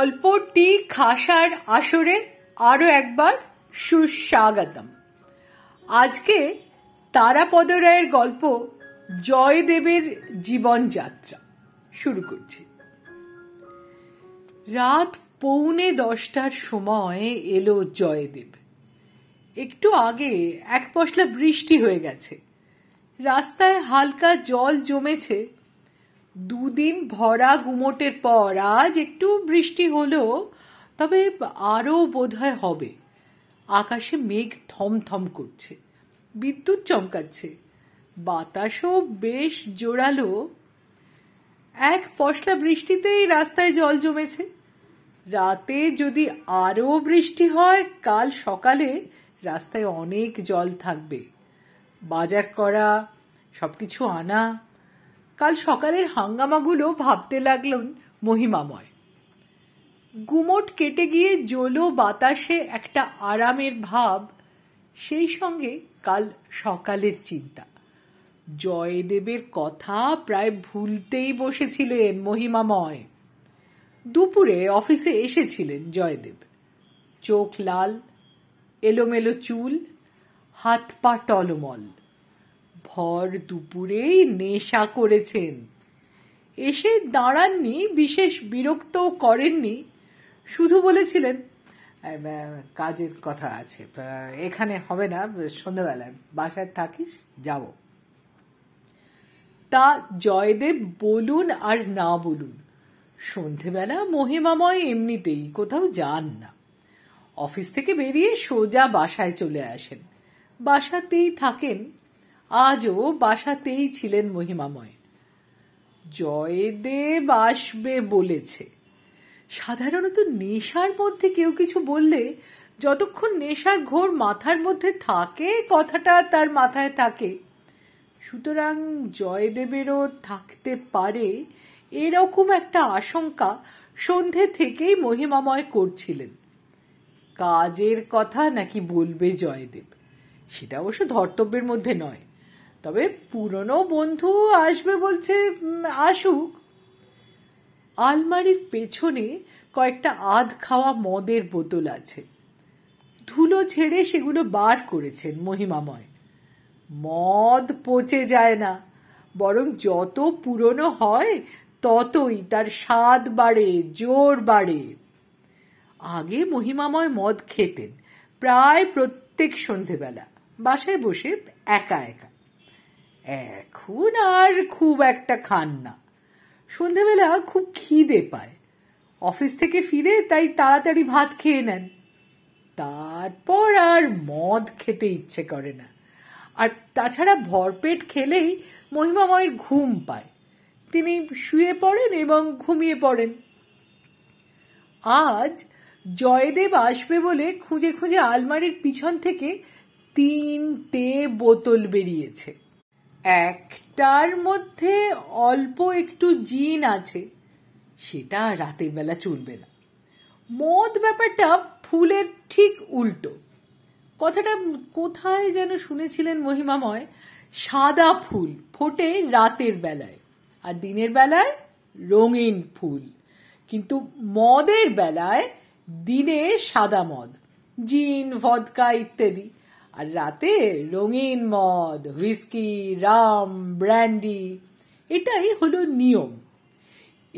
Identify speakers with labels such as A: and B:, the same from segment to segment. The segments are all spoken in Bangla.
A: গল্পটি খাসার আসরে আরও একবার সুস্বাগতম আজকে তারাপদ রায়ের গল্প জয়দেবের জীবনযাত্রা শুরু করছি রাত পৌনে দশটার সময় এলো জয়দেব একটু আগে এক পশলা বৃষ্টি হয়ে গেছে রাস্তায় হালকা জল জমেছে দুদিন ভরা গুমোটের পর আজ একটু বৃষ্টি হলো তবে আরও হয় হবে আকাশে মেঘ থমথম করছে বিদ্যুৎ চমকাচ্ছে বাতাসও বেশ জোরালো এক পশলা বৃষ্টিতেই রাস্তায় জল জমেছে রাতে যদি আরও বৃষ্টি হয় কাল সকালে রাস্তায় অনেক জল থাকবে বাজার করা সব কিছু আনা কাল সকালের হাঙ্গামাগুলো ভাবতে লাগলেন মহিমাময় গুমোট কেটে গিয়ে জলো বাতাসে একটা আরামের ভাব সেই সঙ্গে কাল সকালের চিন্তা জয়দেবের কথা প্রায় ভুলতেই বসেছিলেন মহিমাময় দুপুরে অফিসে এসেছিলেন জয়দেব চোখ লাল এলোমেলো চুল হাত পা টলমল ভর দুপুরেই নেশা করেছেন এসে দাঁড়াননি বিশেষ বিরক্ত করেননি শুধু বলেছিলেন কাজের কথা আছে এখানে হবে না সন্ধ্যাবেলায় বাসায় থাকিস যাব তা জয়দেব বলুন আর না বলুন সন্ধেবেলা মহিমাময় এমনিতেই কোথাও যান না অফিস থেকে বেরিয়ে সোজা বাসায় চলে আসেন বাসাতেই থাকেন আজও বাসাতেই ছিলেন মহিমাময় জয়দেব আসবে বলেছে সাধারণত নেশার মধ্যে কেউ কিছু বললে যতক্ষণ নেশার ঘোর মাথার মধ্যে থাকে কথাটা তার মাথায় থাকে সুতরাং জয়দেবেরও থাকতে পারে এরকম একটা আশঙ্কা সন্ধে থেকেই মহিমাময় করছিলেন কাজের কথা নাকি বলবে জয়দেব সেটা অবশ্য ধর্তব্যের মধ্যে নয় তবে পুরনো বন্ধু আসবে বলছে আসুক আলমারির পেছনে কয়েকটা আধ খাওয়া মদের বোতল আছে ধুলো ছেড়ে সেগুলো বার করেছেন মহিমাময় মদ পচে যায় না বরং যত পুরনো হয় ততই তার স্বাদ বাড়ে জোর বাড়ে আগে মহিমাময় মদ খেতেন প্রায় প্রত্যেক সন্ধেবেলা বাসায় বসে একা একা এখন আর খুব একটা খান না সন্ধেবেলা খুব খিদে পায় অফিস থেকে ফিরে তাই তাড়াতাড়ি ভাত খেয়ে নেন তারপর আর মদ খেতে ইচ্ছে করে না আর তাছাড়া ভরপেট খেলেই মহিমাময়ের ঘুম পায় তিনি শুয়ে পড়েন এবং ঘুমিয়ে পড়েন আজ জয়দেব আসবে বলে খুঁজে খুঁজে আলমারির পিছন থেকে তিনটে বোতল বেরিয়েছে একটার মধ্যে অল্প একটু জিন আছে সেটা রাতের বেলা চলবে না মদ ব্যাপারটা ফুলের ঠিক উল্টো কথাটা কোথায় যেন শুনেছিলেন মহিমাময় সাদা ফুল ফোটে রাতের বেলায় আর দিনের বেলায় রঙিন ফুল কিন্তু মদের বেলায় দিনে সাদা মদ জিন ভদকা ইত্যাদি আর রাতে রঙিন মদ হুইস্কি রাম ব্র্যান্ডি এটাই হলো নিয়ম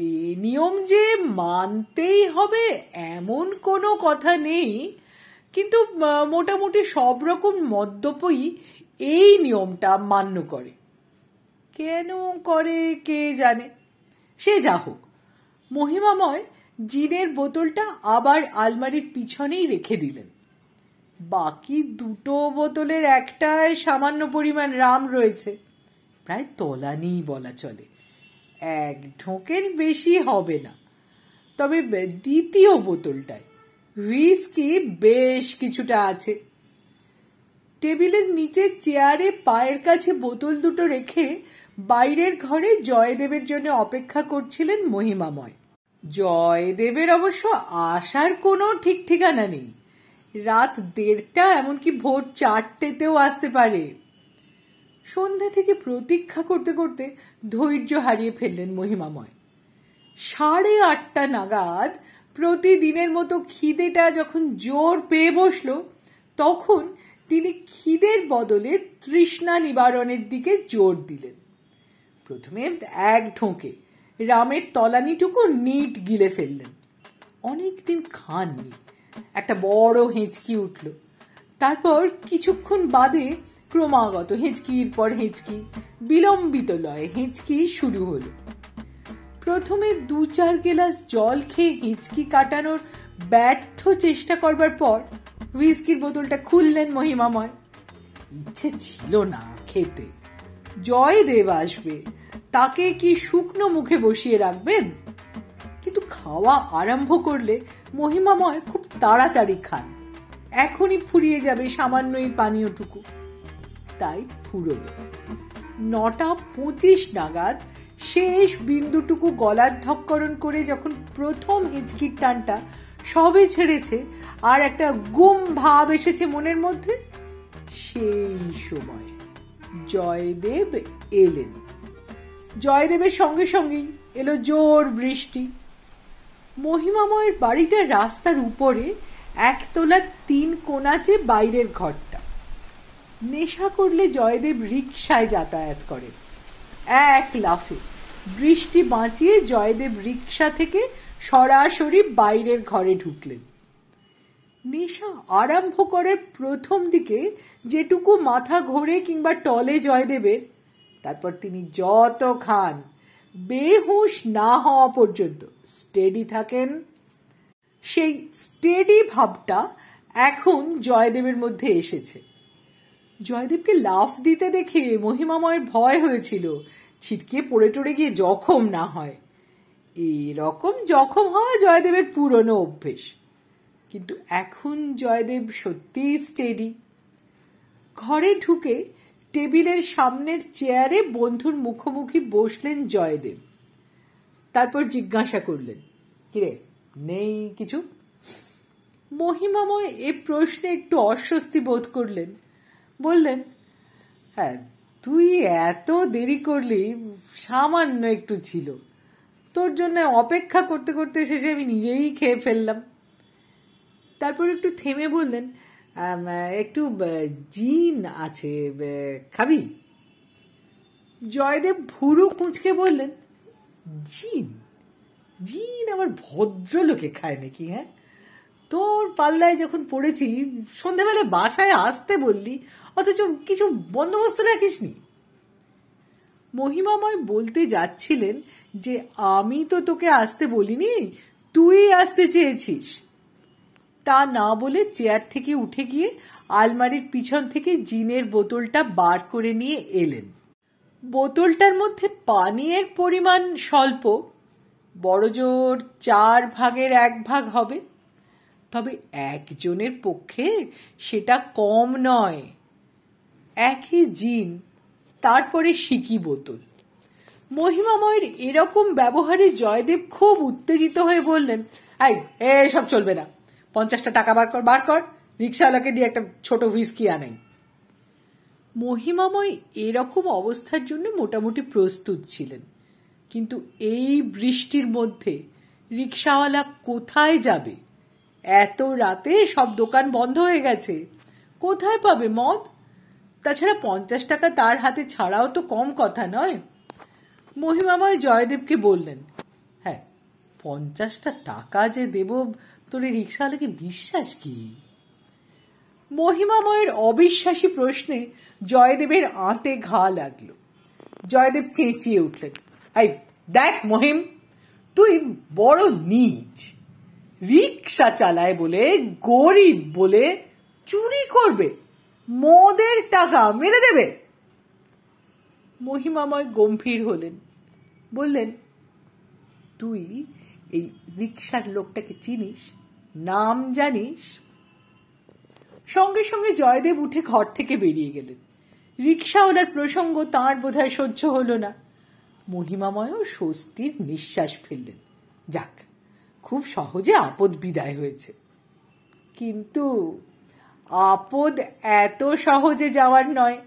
A: এ নিয়ম যে মানতেই হবে এমন কোনো কথা নেই কিন্তু মোটামুটি সব রকম মদ্যপই এই নিয়মটা মান্য করে কেন করে কে জানে সে যা হোক মহিমাময় জিনের বোতলটা আবার আলমারির পিছনেই রেখে দিলেন বাকি দুটো বোতলের একটায় সামান্য পরিমাণ রাম রয়েছে প্রায় তলানিই বলা চলে এক ঢোকের বেশি হবে না তবে দ্বিতীয় বোতলটায় হুইস্কি বেশ কিছুটা আছে টেবিলের নিচে চেয়ারে পায়ের কাছে বোতল দুটো রেখে বাইরের ঘরে জয়দেবের জন্য অপেক্ষা করছিলেন মহিমাময় জয়দেবের অবশ্য আসার কোনো ঠিক ঠিকানা নেই রাত দেড়টা এমনকি ভোর চারটেতেও আসতে পারে সন্ধে থেকে প্রতীক্ষা করতে করতে ধৈর্য হারিয়ে ফেললেন মহিমাময় সাড়ে আটটা নাগাদ প্রতিদিনের মতো খিদেটা যখন জোর পেয়ে বসল তখন তিনি খিদের বদলে তৃষ্ণা নিবারণের দিকে জোর দিলেন প্রথমে এক ঢোঁকে রামের তলানিটুকু নিট গিলে ফেললেন অনেকদিন খাননি একটা বড় হেঁচকি উঠল তারপর কিছুক্ষণ বাদে ক্রমাগত হেঁচকির পর হেঁচকি বিলম্বিত লয় হেঁচকি শুরু হল প্রথমে দু চার গেলাস জল খেয়ে হেঁচকি কাটানোর ব্যর্থ চেষ্টা করবার পর হুইস্কির বোতলটা খুললেন মহিমাময় ইচ্ছে ছিল না খেতে জয় দেব আসবে তাকে কি শুকনো মুখে বসিয়ে রাখবেন খাওয়া আরম্ভ করলে মহিমাময় খুব তাড়াতাড়ি খান এখনই ফুরিয়ে যাবে সামান্যই পানীয়টুকু তাই ফুরল নটা পঁচিশ নাগাদ শেষ বিন্দুটুকু গলার ধক্করণ করে যখন প্রথম হিচকির টানটা সবে ছেড়েছে আর একটা গুম ভাব এসেছে মনের মধ্যে সেই সময় জয়দেব এলেন জয়দেবের সঙ্গে সঙ্গেই এলো জোর বৃষ্টি মহিমাময়ের বাড়িটা রাস্তার উপরে একতলার তিন কোনা যে বাইরের ঘরটা নেশা করলে জয়দেব রিক্সায় যাতায়াত করে এক লাফে বৃষ্টি বাঁচিয়ে জয়দেব রিক্সা থেকে সরাসরি বাইরের ঘরে ঢুকলেন নেশা আরম্ভ করার প্রথম দিকে যেটুকু মাথা ঘোরে কিংবা টলে জয়দেবের তারপর তিনি যত খান বেহুশ না হওয়া পর্যন্ত স্টেডি থাকেন সেই স্টেডি ভাবটা এখন জয়দেবের মধ্যে এসেছে জয়দেবকে লাফ দিতে দেখে মহিমাময়ের ভয় হয়েছিল ছিটকে পড়ে টড়ে গিয়ে জখম না হয় এরকম জখম হওয়া জয়দেবের পুরনো অভ্যেস কিন্তু এখন জয়দেব সত্যিই স্টেডি ঘরে ঢুকে টেবিলের সামনের চেয়ারে বন্ধুর মুখোমুখি বসলেন জয়দেব তারপর জিজ্ঞাসা করলেন কিরে নেই কিছু মহিমাময় এ প্রশ্নে একটু অস্বস্তি বোধ করলেন বললেন হ্যাঁ তুই এত দেরি করলি সামান্য একটু ছিল তোর জন্য অপেক্ষা করতে করতে শেষে আমি নিজেই খেয়ে ফেললাম তারপর একটু থেমে বললেন একটু জিন আছে খাবি জয়দেব ভুরু কুঁচকে বললেন জিন জিন আমার ভদ্রলোকে খায় নাকি হ্যাঁ তোর পাল্লায় যখন পড়েছি সন্ধেবেলা বাসায় আসতে বললি অথচ কিছু বন্দোবস্ত রাখিস নি মহিমাময় বলতে যাচ্ছিলেন যে আমি তো তোকে আসতে বলিনি তুই আসতে চেয়েছিস তা না বলে চেয়ার থেকে উঠে গিয়ে আলমারির পিছন থেকে জিনের বোতলটা বার করে নিয়ে এলেন বোতলটার মধ্যে পানীয়ের পরিমাণ স্বল্প বড়জোর চার ভাগের এক ভাগ হবে তবে একজনের পক্ষে সেটা কম নয় একই জিন তারপরে সিকি বোতল মহিমাময়ের এরকম ব্যবহারে জয়দেব খুব উত্তেজিত হয়ে বললেন এই এসব চলবে না পঞ্চাশটা টাকা বার কর বার কর রিক্সাওয়ালাকে দিয়ে একটা ছোট হুইস্কি আনাই মহিমাময় এরকম অবস্থার জন্য মোটামুটি প্রস্তুত ছিলেন কিন্তু এই বৃষ্টির মধ্যে রিক্সাওয়ালা কোথায় যাবে এত রাতে সব দোকান বন্ধ হয়ে গেছে কোথায় পাবে মদ তাছাড়া পঞ্চাশ টাকা তার হাতে ছাড়াও তো কম কথা নয় মহিমাময় জয়দেবকে বললেন হ্যাঁ পঞ্চাশটা টাকা যে দেব তোর এই রিক্সাওয়ালাকে বিশ্বাস কি মহিমাময়ের অবিশ্বাসী প্রশ্নে জয়দেবের আঁতে ঘা লাগল জয়দেব চেঁচিয়ে উঠলেন আই দেখ মহিম তুই বড় নীচ রিক্সা চালায় বলে গরিব বলে চুরি করবে মদের টাকা মেরে দেবে মহিমাময় গম্ভীর হলেন বললেন তুই এই রিক্সার লোকটাকে চিনিস নাম জানিস সঙ্গে সঙ্গে জয়দেব উঠে ঘর থেকে বেরিয়ে গেলেন রিক্সাওয়ালার প্রসঙ্গ তাঁর বোধহয় সহ্য হল না মহিমাময় স্বস্তির নিঃশ্বাস ফেললেন যাক খুব সহজে আপদ বিদায় হয়েছে কিন্তু আপদ এত সহজে যাওয়ার নয়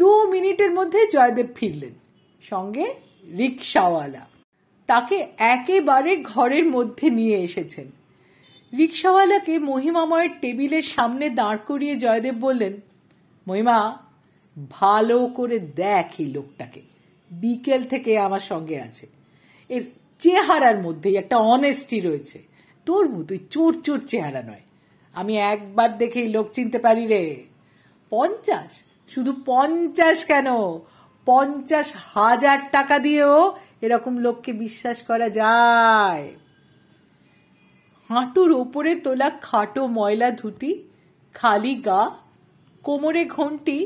A: দু মিনিটের মধ্যে জয়দেব ফিরলেন সঙ্গে রিক্সাওয়ালা তাকে একেবারে ঘরের মধ্যে নিয়ে এসেছেন রিক্সাওয়ালাকে মহিমাময়ের টেবিলের সামনে দাঁড় করিয়ে জয়দেব বললেন মহিমা ভালো করে দেখ এই লোকটাকে বিকেল থেকে আমার সঙ্গে আছে এর চেহারার মধ্যেই একটা অনেস্টি রয়েছে তোর মতোই চোর চোর চেহারা নয় আমি একবার দেখেই লোক চিনতে পারি রে পঞ্চাশ শুধু পঞ্চাশ কেন পঞ্চাশ হাজার টাকা দিয়েও এরকম লোককে বিশ্বাস করা যায় হাঁটুর ওপরে তোলা খাটো ময়লা ধুতি খালি গা কোমরে ঘন্টি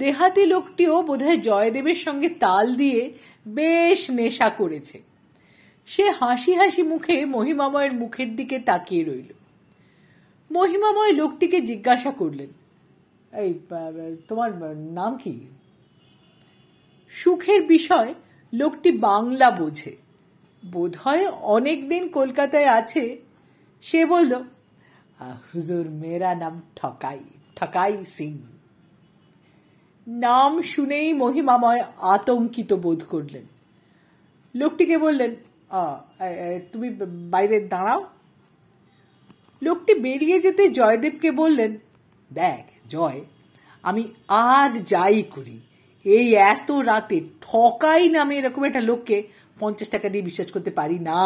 A: দেহাতি লোকটিও বোধহয় জয়দেবের সঙ্গে তাল দিয়ে বেশ নেশা করেছে সে হাসি হাসি মুখে মহিমাময়ের মুখের দিকে তাকিয়ে রইল মহিমাময় লোকটিকে জিজ্ঞাসা করলেন এই তোমার নাম কি সুখের বিষয় লোকটি বাংলা বোঝে বোধহয় অনেকদিন কলকাতায় আছে সে বলল হুজুর মেরা নাম ঠকাই ঠকাই সিং নাম শুনেই মহিমাময় আতঙ্কিত বোধ করলেন লোকটিকে বললেন তুমি বাইরে দাঁড়াও লোকটি বেরিয়ে যেতে জয়দেবকে বললেন দেখ জয় আমি আর যাই করি এই এত রাতে ঠকাই নামে এরকম একটা লোককে পঞ্চাশ টাকা দিয়ে বিশ্বাস করতে পারি না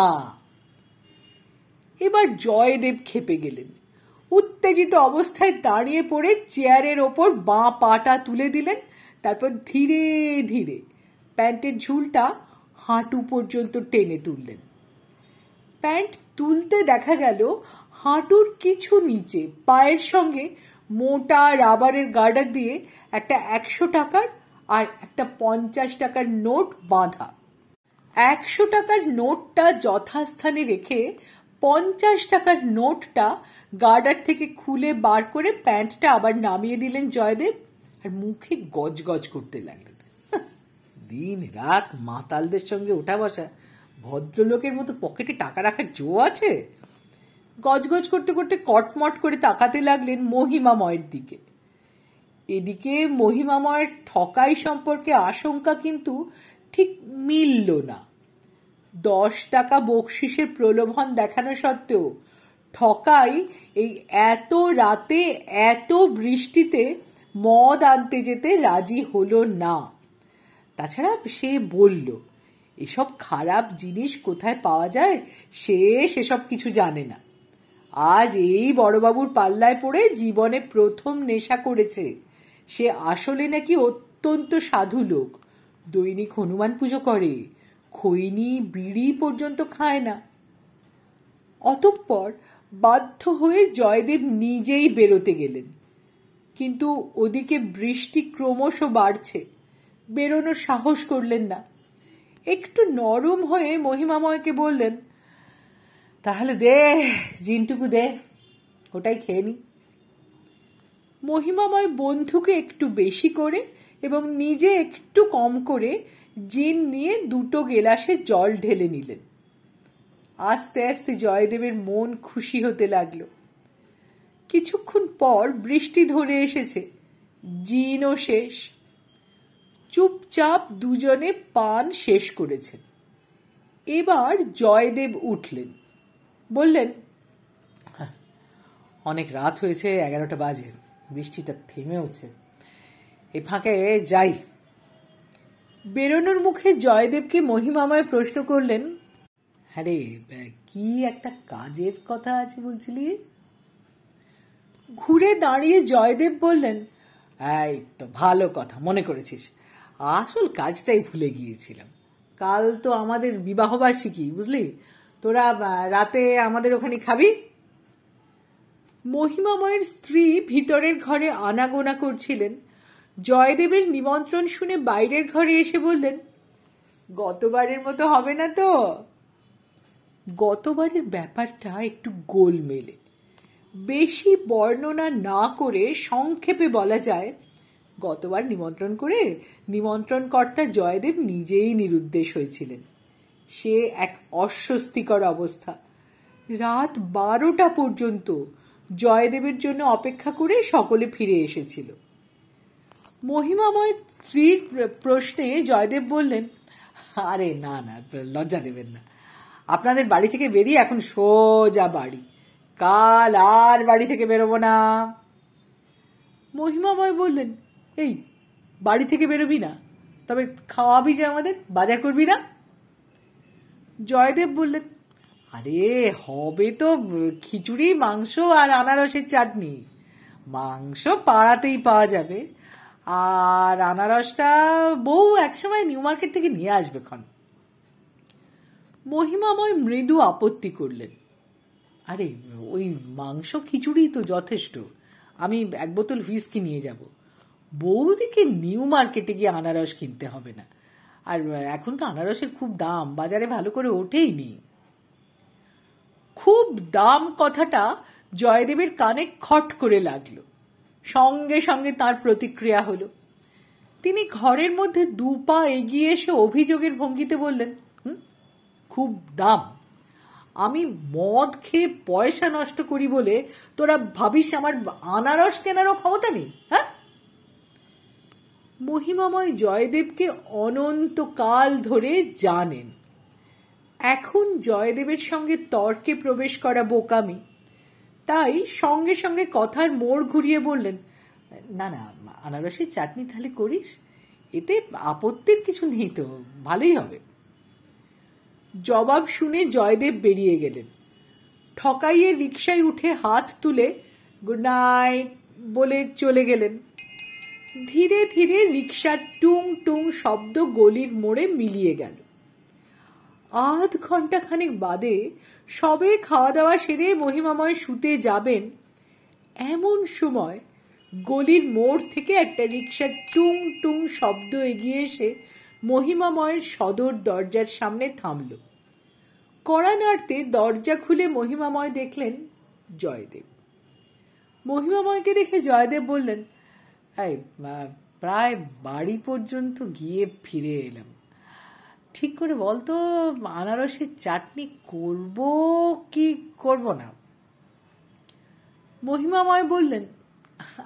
A: এবার জয়দেব খেপে গেলেন উত্তেজিত অবস্থায় দাঁড়িয়ে পড়ে চেয়ারের ওপর বাঁ পাটা তুলে দিলেন তারপর ধীরে ধীরে প্যান্টের ঝুলটা হাঁটু পর্যন্ত টেনে তুললেন প্যান্ট তুলতে দেখা গেল হাঁটুর কিছু নিচে পায়ের সঙ্গে মোটা রাবারের গার্ডার দিয়ে একটা একশো টাকার আর একটা পঞ্চাশ টাকার নোট বাঁধা একশো টাকার নোটটা যথাস্থানে রেখে পঞ্চাশ টাকার নোটটা গার্ডার থেকে খুলে বার করে প্যান্টটা আবার নামিয়ে দিলেন জয়দেব আর মুখে গজগজ করতে লাগলেন দিন রাত মাতালদের সঙ্গে ওঠা বসা ভদ্রলোকের মতো পকেটে টাকা রাখার জো আছে গজগজ করতে করতে কটমট করে তাকাতে লাগলেন মহিমাময়ের দিকে এদিকে মহিমাময়ের ঠকাই সম্পর্কে আশঙ্কা কিন্তু ঠিক মিলল না দশ টাকা বকশিসের প্রলোভন দেখানো সত্ত্বেও ঠকাই এই এত রাতে এত বৃষ্টিতে মদ আনতে যেতে রাজি হলো না তাছাড়া সে বলল এসব খারাপ জিনিস কোথায় পাওয়া যায় সে সেসব কিছু জানে না আজ এই বড়বাবুর পাল্লায় পড়ে জীবনে প্রথম নেশা করেছে সে আসলে নাকি অত্যন্ত সাধু লোক দৈনিক হনুমান পুজো করে খৈনি বিড়ি পর্যন্ত খায় না অতঃপর বাধ্য হয়ে জয়দেব নিজেই বেরোতে গেলেন কিন্তু ওদিকে বৃষ্টি ক্রমশ বাড়ছে বেরোনো সাহস করলেন না একটু নরম হয়ে মহিমাময়কে বললেন তাহলে দে জিনটুকু দে ওটাই খেয়ে নি মহিমাময় বন্ধুকে একটু বেশি করে এবং নিজে একটু কম করে জিন নিয়ে দুটো গেলাসে জল ঢেলে নিলেন আস্তে আস্তে জয়দেবের মন খুশি হতে লাগল কিছুক্ষণ পর বৃষ্টি ধরে এসেছে জিনও শেষ চুপচাপ দুজনে পান শেষ করেছেন এবার জয়দেব উঠলেন বললেন হ্যাঁ, অনেক রাত হয়েছে এগারোটা বাজে বৃষ্টিটা থেমেওছে এ ফাঁকে যাই বেরোনোর মুখে জয়দেবকে মহিমাময় প্রশ্ন করলেন হ্যাঁ কি একটা কাজের কথা আছে বলছিলি ঘুরে দাঁড়িয়ে জয়দেব বললেন এই তো ভালো কথা মনে করেছিস আসল কাজটাই ভুলে গিয়েছিলাম কাল তো আমাদের বিবাহবার্ষিকী বুঝলি তোরা রাতে আমাদের ওখানে খাবি মহিমাময়ের স্ত্রী ভিতরের ঘরে আনাগোনা করছিলেন জয়দেবের নিমন্ত্রণ শুনে বাইরের ঘরে এসে বললেন গতবারের মতো হবে না তো গতবারের ব্যাপারটা একটু গোলমেলে বেশি বর্ণনা না করে সংক্ষেপে বলা যায় গতবার নিমন্ত্রণ করে নিমন্ত্রণকর্তা জয়দেব নিজেই নিরুদ্দেশ হয়েছিলেন সে এক অস্বস্তিকর অবস্থা রাত বারোটা পর্যন্ত জয়দেবের জন্য অপেক্ষা করে সকলে ফিরে এসেছিল মহিমাময় স্ত্রীর প্রশ্নে জয়দেব বললেন আরে না না লজ্জা দেবেন না আপনাদের বাড়ি থেকে বেরিয়ে এখন সোজা বাড়ি কাল আর বাড়ি থেকে বেরোবো না মহিমাময় বললেন এই বাড়ি থেকে বেরোবি না তবে খাওয়াবি যে আমাদের বাজার করবি না জয়দেব বললেন আরে হবে তো খিচুড়ি মাংস আর আনারসের চাটনি মাংস পাড়াতেই পাওয়া যাবে আর আনারসটা বউ একসময় নিউ মার্কেট থেকে নিয়ে আসবে খন মহিমাময় মৃদু আপত্তি করলেন আরে ওই মাংস খিচুড়ি তো যথেষ্ট আমি এক বোতল হুইস্কি নিয়ে যাব দিকে নিউ মার্কেটে গিয়ে আনারস কিনতে হবে না আর এখন তো আনারসের খুব দাম বাজারে ভালো করে ওঠেই নেই খুব দাম কথাটা জয়দেবের কানে খট করে লাগলো সঙ্গে সঙ্গে তার প্রতিক্রিয়া হলো তিনি ঘরের মধ্যে দু পা এগিয়ে এসে অভিযোগের ভঙ্গিতে বললেন খুব দাম আমি মদ খেয়ে পয়সা নষ্ট করি বলে তোরা ভাবিস আমার আনারস কেনারও ক্ষমতা নেই হ্যাঁ মহিমাময় জয়দেবকে অনন্তকাল ধরে জানেন এখন জয়দেবের সঙ্গে তর্কে প্রবেশ করা বোকামি তাই সঙ্গে সঙ্গে কথার মোড় ঘুরিয়ে বললেন না না আনারসের চাটনি তাহলে করিস এতে আপত্তির কিছু নেই তো ভালোই হবে জবাব শুনে জয়দেব বেরিয়ে গেলেন ঠকাইয়ে রিক্সায় উঠে হাত তুলে গুড নাইট বলে চলে গেলেন ধীরে ধীরে রিক্সার টুং টুং শব্দ গলির মোড়ে মিলিয়ে গেল আধ ঘন্টা খানেক বাদে সবে খাওয়া দাওয়া সেরে মহিমাময় শুতে যাবেন এমন সময় গলির মোড় থেকে একটা রিক্সার টুং টুং শব্দ এগিয়ে এসে মহিমাময়ের সদর দরজার সামনে থামল কড়া নাড়তে দরজা খুলে মহিমাময় দেখলেন জয়দেব মহিমাময়কে দেখে জয়দেব বললেন প্রায় বাড়ি পর্যন্ত গিয়ে ফিরে এলাম ঠিক করে বলতো আনারসের চাটনি করব কি করব না মহিমাময় বললেন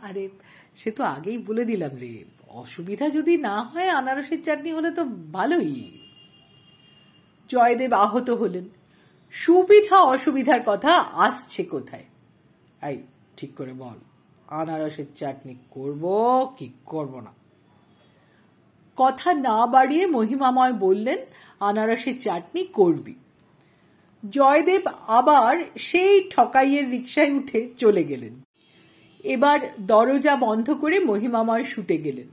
A: আরে সে তো আগেই বলে দিলাম রে অসুবিধা যদি না হয় আনারসের চাটনি হলে তো ভালোই জয়দেব আহত হলেন সুবিধা অসুবিধার কথা আসছে কোথায় আই ঠিক করে বল আনারসের চাটনি করব কি করব না কথা না বাড়িয়ে মহিমাময় বললেন আনারসের চাটনি করবি জয়দেব আবার সেই ঠকাইয়ের রিক্সায় উঠে চলে গেলেন এবার দরজা বন্ধ করে মহিমাময় শুটে গেলেন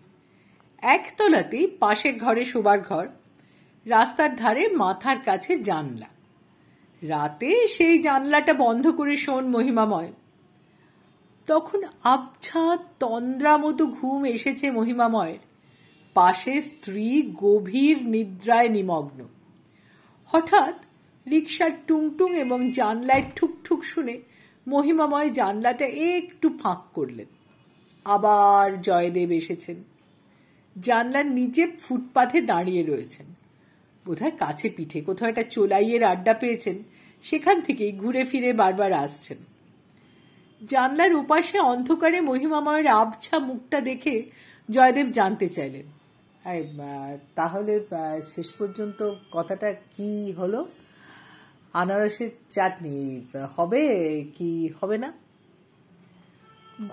A: একতলাতেই পাশের ঘরে শোবার ঘর রাস্তার ধারে মাথার কাছে জানলা রাতে সেই জানলাটা বন্ধ করে শোন মহিমাময় তখন আবছা তন্দ্রা মতো ঘুম এসেছে মহিমাময়ের পাশে স্ত্রী গভীর নিদ্রায় নিমগ্ন হঠাৎ রিক্সার টুংটুং এবং জানলায় ঠুকঠুক শুনে মহিমাময় জানলাটা একটু ফাঁক করলেন আবার জয়দেব এসেছেন জানলার নিচে ফুটপাথে দাঁড়িয়ে রয়েছেন বোধহয় কাছে পিঠে কোথাও একটা চোলাইয়ের আড্ডা পেয়েছেন সেখান থেকেই ঘুরে ফিরে বারবার আসছেন জানলার ওপাশে অন্ধকারে মহিমাময়ের আবছা মুখটা দেখে জয়দেব জানতে চাইলেন তাহলে শেষ পর্যন্ত কথাটা কি হলো আনারসের চাটনি হবে কি হবে না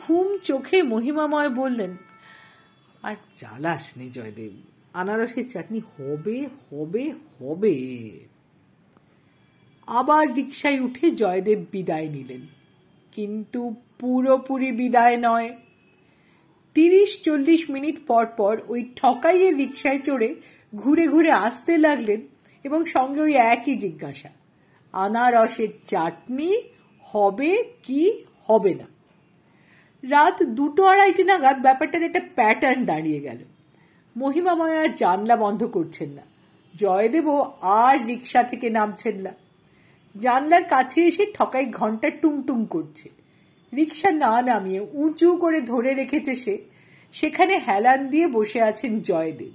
A: ঘুম চোখে মহিমাময় বললেন আর জ্বালাস নি জয়দেব আনারসের চাটনি হবে হবে হবে আবার রিক্সায় উঠে জয়দেব বিদায় নিলেন কিন্তু পুরোপুরি বিদায় নয় তিরিশ চল্লিশ মিনিট পর পর ওই ঠকাইয়ের রিক্সায় চড়ে ঘুরে ঘুরে আসতে লাগলেন এবং সঙ্গে ওই একই জিজ্ঞাসা আনারসের চাটনি হবে কি হবে না রাত দুটো আড়াইটে নাগাদ ব্যাপারটার একটা প্যাটার্ন দাঁড়িয়ে গেল মহিমাময় আর জানলা বন্ধ করছেন না জয়দেব আর রিক্সা থেকে নামছেন না জানলার কাছে এসে ঠকাই ঘন্টা টুংটুং করছে রিক্সা না নামিয়ে উঁচু করে ধরে রেখেছে সে সেখানে হেলান দিয়ে বসে আছেন জয়দেব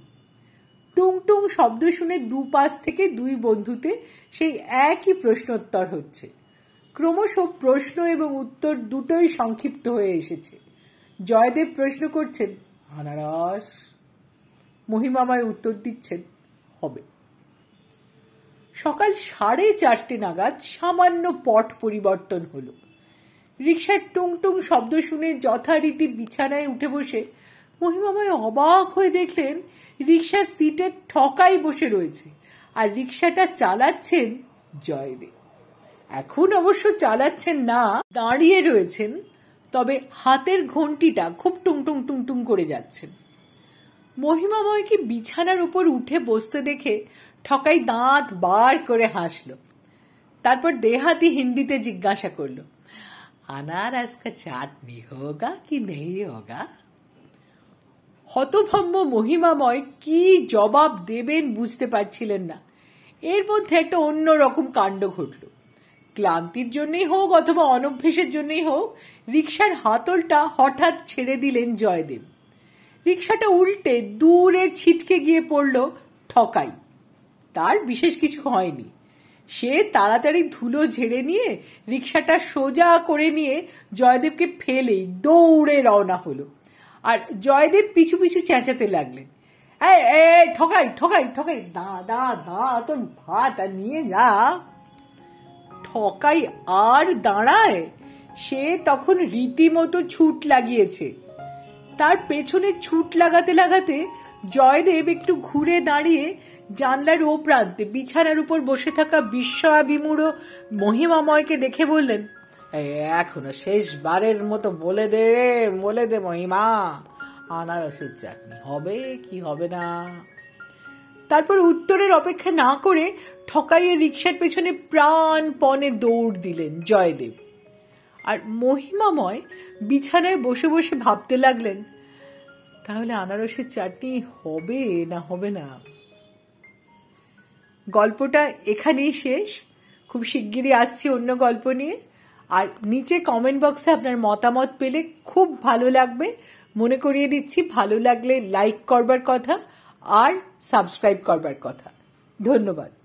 A: টুংটুং শব্দ শুনে দুপাশ থেকে দুই বন্ধুতে সেই একই প্রশ্নোত্তর হচ্ছে ক্রমশ প্রশ্ন এবং উত্তর দুটোই সংক্ষিপ্ত হয়ে এসেছে জয়দেব প্রশ্ন করছেন আনারস মহিমাময় উত্তর দিচ্ছেন হবে সকাল সাড়ে চারটে নাগাদ সামান্য পট পরিবর্তন হলো রিক্সার টুংটুং শব্দ শুনে যথারীতি বিছানায় উঠে বসে মহিমাময় অবাক হয়ে দেখলেন রিক্সার সিটে ঠকাই বসে রয়েছে আর রিক্সাটা চালাচ্ছেন জয়দেব এখন অবশ্য চালাচ্ছেন না দাঁড়িয়ে রয়েছেন তবে হাতের ঘন্টিটা খুব টুং টুং টুং করে যাচ্ছেন মহিমাময় কি বিছানার উপর উঠে বসতে দেখে ঠকাই দাঁত বার করে হাসল তারপর দেহাতি হিন্দিতে জিজ্ঞাসা করলো अनारस का चाटनी होगा कि नहीं होगा হতভম্ব মহিমাময় কি জবাব দেবেন বুঝতে পারছিলেন না এর মধ্যে একটা অন্য রকম কাণ্ড ঘটল ক্লান্তির জন্যই হোক অথবা অনভ্যেসের জন্যই হোক রিক্সার হাতলটা হঠাৎ ছেড়ে দিলেন জয়দেব রিক্সাটা উল্টে দূরে ছিটকে গিয়ে পড়ল ঠকাই তার বিশেষ কিছু হয়নি সে তাড়াতাড়ি ধুলো ঝেড়ে নিয়ে রিক্সাটা সোজা করে নিয়ে জয়দেবকে ফেলেই দৌড়ে রওনা হলো আর জয়দেব পিছু পিছু চেঁচাতে লাগলেন ঠকাই ঠকাই ঠকাই দা দা দা তোর ভাত আর নিয়ে যা ঠকাই আর দাঁড়ায় সে তখন রীতিমতো ছুট লাগিয়েছে তার পেছনে ছুট লাগাতে লাগাতে জয়দেব একটু ঘুরে দাঁড়িয়ে জানলার ও প্রান্তে বিছানার উপর বসে থাকা বিস্ময়াভিমূঢ় মহিমাময়কে দেখে বললেন এখনো শেষবারের মতো বলে দে রে বলে দে মহিমা আনারসের চাটনি হবে কি হবে না তারপর উত্তরের অপেক্ষা না করে ঠকাইয়ে রিক্সার পেছনে প্রাণ পণে দৌড় দিলেন জয়দেব আর মহিমাময় বিছানায় বসে বসে ভাবতে লাগলেন তাহলে আনারসের চাটনি হবে না হবে না গল্পটা এখানেই শেষ খুব শিগগিরই আসছি অন্য গল্প নিয়ে আর নিচে কমেন্ট বক্সে আপনার মতামত পেলে খুব ভালো লাগবে মনে করিয়ে দিচ্ছি ভালো লাগলে লাইক করবার কথা আর সাবস্ক্রাইব করবার কথা ধন্যবাদ